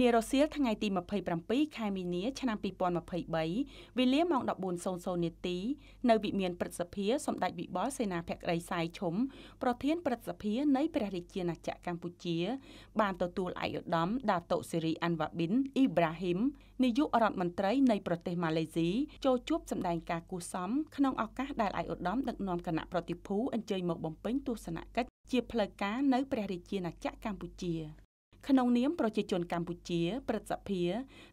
នារសៀលថ្ងៃទី27ខែមីនាឆ្នាំ2023វេលាម៉ោង14:00នាទីនៅវិមានព្រឹទ្ធសភា សម្ដេចវិបុលសេនាភក្តីសាយឈុំប្រធានព្រឹទ្ធសភានៃព្រះរាជាណាចក្រកម្ពុជា បានទទួលឯកឧត្តមដាតូសេរីអាន់វ៉ាប៊ីនអ៊ីប្រាហ៊ីមនាយករដ្ឋមន្ត្រីនៃប្រទេសម៉ាឡេស៊ីចូលជួបសម្ដែងការគូសសំក្នុងឱកាសដែលឯកឧត្តមដឹកនាំគណៈប្រតិភូអញ្ជើញមកបំពេញទស្សនកិច្ចជាផ្លូវការនៅព្រះរាជាណាចក្រកម្ពុជាក្នុងនាមប្រជាជនកម្ពុជាព្រឹទ្ធសភា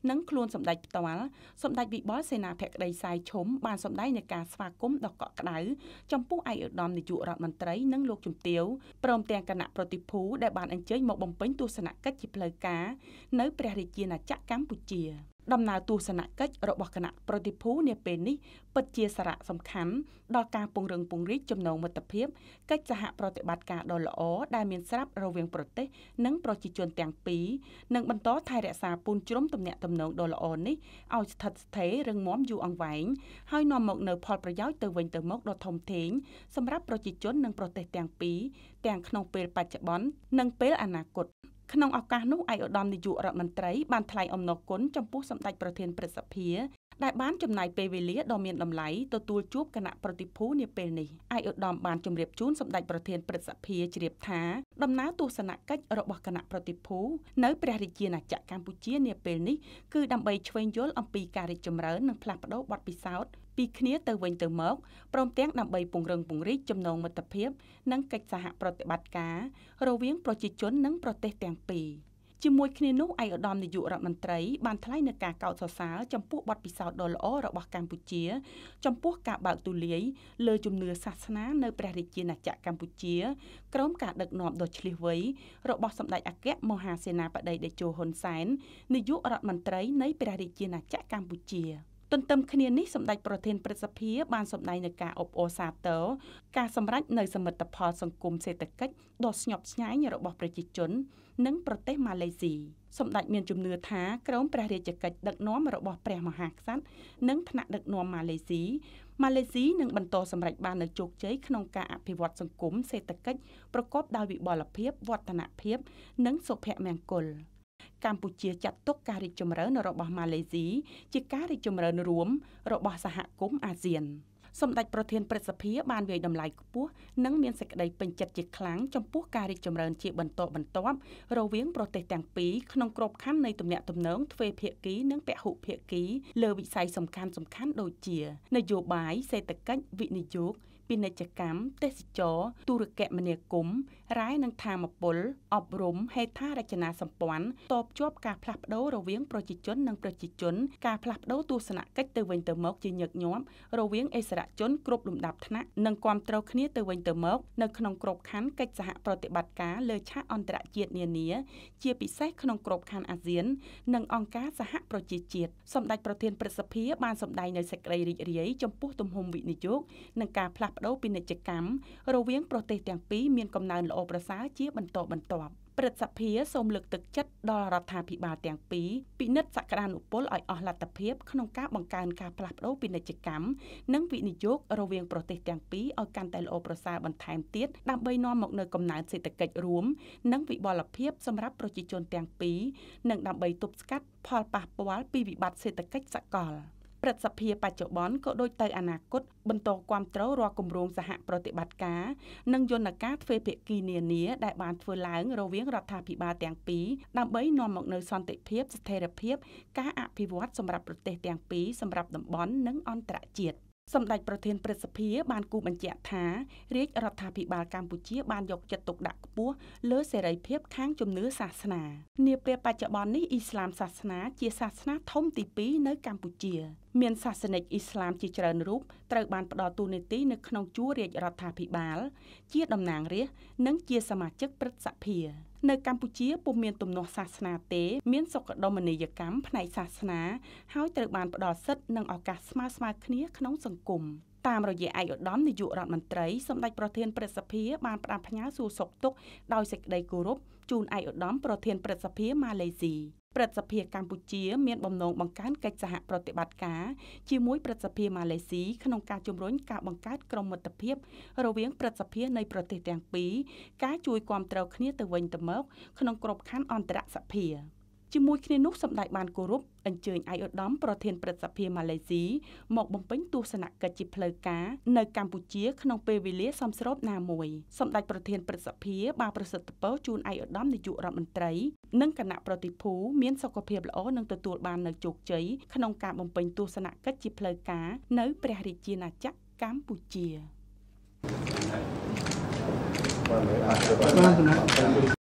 និងខ្លួនសម្ដេចផ្ទាល់សម្ដេចវិបុលសេនាភក្តីសាយឈុំបានសម្ដែងនៃការស្វាគមន៍ដ៏កក់ក្ដៅចំពោះឯកឧត្តមនាយករដ្ឋមន្ត្រីនិងលោកជំទាវព្រមទាំងគណៈប្រតិភូដែលបានអញ្ជើញមកបំពេញទស្សនកិច្ចជាផ្លូវការនៅព្រះរាជាណាចក្រកម្ពុជាដំណើរទស្សនកិច្ចរបស់គណៈប្រតិភូនាពេលនេះពិតជាសារៈសំខាន់ដល់ការពង្រឹងពង្រីកចំណងមិត្តភាពកិច្ចសហប្រតិបត្តិការដ៏ល្អដែលមានស្រាប់រវាងប្រទេស និងប្រជាជនទាំងពីរនិងបន្តថែរក្សាពូនជ្រុំទំនាក់ទំនងដ៏ល្អនេះឲ្យស្ថិតស្ថេររឹងមាំយូរអង្វែងហើយនាំមកនូវផលប្រយោជន៍ទៅវិញទៅមកដ៏ធំធេង សម្រាប់ប្រជាជននិងប្រទេសទាំងពីរទាំងក្នុងពេលបច្ចុប្បន្ននិងពេលអនាគតក្នុងឱកាសនោះឯកឧត្តមនាយករដ្ឋមន្ត្រី បានថ្លែងអំណរគុណចំពោះសម្ដេចប្រធានព្រឹទ្ធសភា ដែលបានចំណាយពេលវេលាដ៏មានតម្លៃទទួលជួបគណៈប្រតិភូនាពេលនេះឯកឧត្តមបានជម្រាបជូនសម្ដេចប្រធានព្រឹទ្ធសភាជ្រាបថាដំណើរទស្សនកិច្ចរបស់គណៈប្រតិភូនៅព្រះរាជាណាចក្រកម្ពុជា នាពេលនេះគឺដើម្បីឆ្វេងយល់អំពីការរីកចម្រើននិងផ្លាស់ប្តូរបទពិសោធន៍ពីគ្នាទៅវិញទៅមកព្រមទាំងដើម្បីពង្រឹងពង្រីកចំណងមិត្តភាពនិងកិច្ចសហប្រតិបត្តិការរវាងប្រជាជននិងប្រទេសទាំងពីរជាមួយគ្នានោះឯកឧត្តមនាយករដ្ឋមន្ត្រីបានថ្លែងនៅការកោតសរសើរចំពោះបទពិសោធន៍ដ៏ល្អរបស់កម្ពុជា ចំពោះការបើកទូលាយលើជំនឿសាសនានៅព្រះរាជាណាចក្រកម្ពុជាក្រោមការដឹកនាំដ៏ឈ្លាសវៃរបស់សម្ដេចអគ្គមហាសេនាបតីតេជោហ៊ុនសែននាយករដ្ឋមន្ត្រីនៃព្រះរាជាណាចក្រកម្ពុជា។ទន្ទឹមគ្នានេះសម្ដេចប្រធានព្រឹទ្ធសភាបានសម្ដែងនៅការអបអរសាទរការសម្រេចនៅសមិទ្ធផល សង្គមសេដ្ឋកិច្ចដ៏ស្ញប់ស្ញែងរបស់ប្រជាជននិងប្រទេសម៉ាឡេស៊ីសម្ដេចមានជំនឿថាក្រមព្រះរាជកិច្ចដឹកនាំរបស់ព្រះមហាក្សត្រនិងថ្នាក់ដឹកនាំម៉ាឡេស៊ីម៉ាឡេស៊ីនឹងបន្តសម្រេចបាននូវជោគជ័យក្នុងការអភិវឌ្ឍសង្គមសេដ្ឋកិច្ចប្រកបដោយវិបលភាពវឌ្ឍនភាពនិងសុភមង្គល។កម្ពុជាចាត់ទុកការរីកចម្រើនរបស់ម៉ាឡេស៊ីជាការរីកចម្រើនរួមរបស់សហគមន៍អាស៊ានសម្ដេចប្រធានព្រឹទ្ធសភាបានវាយតម្លៃខ្ពស់និងមានសេចក្តីពេញចិត្តជាខ្លាំងចំពោះការរីកចម្រើនជាបន្តបន្ទាប់រវាងប្រទេសទាំងពីរក្នុងក្របខ័ណ្ឌនៃទំនាក់ទំនងទ្វេភាគីនិងពហុភាគីលើវិស័យសំខាន់ៗដូចជា នយោបាយសេដ្ឋកិច្ចវិនិយោគពាណិជ្ជកម្មទេសចរទូរគមនាគមន៍រាយនិងធម្មពលអប់រំហេដ្ឋារចនាសម្ព័ន្ធតបជាប់ការផ្លាស់ប្ដូររវាងប្រជាជននិងប្រជាជនការផ្លាស់ប្ដូរទស្សនកិច្ចទៅវិញទៅមកជាញឹកញាប់រវាងអិសរាជជនគ្រប់លំដាប់ថ្នាក់និងគ្រប់គ្រងគ្នាទៅវិញទៅមកនៅក្នុងក្របខ័ណ្ឌកិច្ចសហប្រតិបត្តិការលើឆាកអន្តរជាតិនានា ជាពិសេសក្នុងក្របខ័ណ្ឌអាស៊ាន និងអង្គការសហប្រជាជាតិសម្ដេចប្រធានព្រឹទ្ធសភាបានសម្ដែងនៅសេចក្តីរីករាយចំពោះទំហំវិនិយោគនិងការផ្លាស់ប្ដូរពាណិជ្ជកម្មរវាងប្រទេសទាំងពីរមានកំណើនល្អប្រសើរជាបន្តបន្ទាប់ព្រឹទ្ធសភាសូមលើកទឹកចិត្តដល់រដ្ឋាភិបាលទាំងពីរពិនិត្យសក្តានុពលឲ្យអស់លទ្ធភាពក្នុងការបង្កើនការផ្លាស់ប្តូរពាណិជ្ជកម្មនិងវិនិយោគរវាងប្រទេសទាំងពីរឲ្យកាន់តែល្អប្រសើរបន្ថែមទៀតដើម្បីនាំមកនូវកំណើនសេដ្ឋកិច្ចរួម និងវិបលភាពសម្រាប់ប្រជាជនទាំងពីរនិងដើម្បីទប់ស្កាត់ផលប៉ះពាល់ពីវិបត្តិសេដ្ឋកិច្ចសកល។ព្រឹទ្ធសភាបច្ចុប្បន្នក៏ដូចទៅអនាគតបន្តគ្រប់គ្រងរាល់គម្រោងសហប្រតិបត្តិការ និងយន្តការទ្វេភាគីនានាដែលបានធ្វើឡើង រវាង រដ្ឋាភិបាលទាំងពីរដើម្បីនាំមកនូវសន្តិភាពស្ថិរភាពការអភិវឌ្ឍសម្រាប់ប្រទេសទាំងពីរសម្រាប់តំបន់និងអន្តរជាតិសម្ដេចប្រធានព្រឹទ្ធសភា បានគូបញ្ជាក់ថារាជរដ្ឋាភិបាលកម្ពុជា បានយកចិត្តទុកដាក់ខ្ពស់លើសេរីភាពខាងជំនឿសាសនានាពេលបច្ចុប្បន្ននេះអ៊ីស្លាមសាសនាជាសាសនា ធំទី2នៅកម្ពុជាមានសាសនិកអ៊ីស្លាមជាច្រើនរូបត្រូវបានផ្ដល់តួនាទីនៅក្នុងជួររាជរដ្ឋាភិបាល ជាតំណាងរាស្ត្រនិងជាសមាជិកព្រឹទ្ធសភា នៅកម្ពុជាពុំមានទំនាស់សាសនាទេ មានសុខដុមនីយកម្មផ្នែកសាសនាហើយត្រូវបានផ្ដល់សិទ្ធិនិងឱកាសស្មើស្មើគ្នាក្នុងសង្គមតាមរយៈឯកឧត្តមនាយករដ្ឋមន្ត្រីសម្ដេចប្រធានព្រឹទ្ធសភា បានផ្ដាំផ្ញើសួរសុខទុក្ខដោយសេចក្តីគោរពជូនឯកឧត្តមប្រធានព្រឹទ្ធសភាម៉ាឡេស៊ីព្រឹទ្ធសភាកម្ពុជាមានបំណងបង្កើនកិច្ចសហប្រតិបត្តិការជាមួយព្រឹទ្ធសភាម៉ាឡេស៊ីក្នុងការជំរុញការបង្កើតក្រុមមិត្តភាព រវាងព្រឹទ្ធសភានៃប្រទេសទាំងពីរការជួយគាំទ្រគ្នាទៅវិញទៅមកក្នុងក្របខ័ណ្ឌអន្តរសភាជាមួយគ្នានោះសម្ដេចបានគោរពអញ្ជើញឯកឧត្តមប្រធានព្រឹទ្ធសភាម៉ាឡេស៊ីមកបំពេញទស្សនកិច្ចជាផ្លូវការនៅកម្ពុជា ក្នុងពេលវេលាសមស្របណាមួយសម្ដេចប្រធានព្រឹទ្ធសភា បានប្រសិទ្ធពរជូនឯកឧត្តមនាយករដ្ឋមន្ត្រីនិងគណៈប្រតិភូមានសុខភាពល្អនិងទទួលបាននូវជោគជ័យក្នុង ការបំពេញទស្សនកិច្ចជាផ្លូវការនៅព្រះរាជាណាចក្រកម្ពុជាបាទ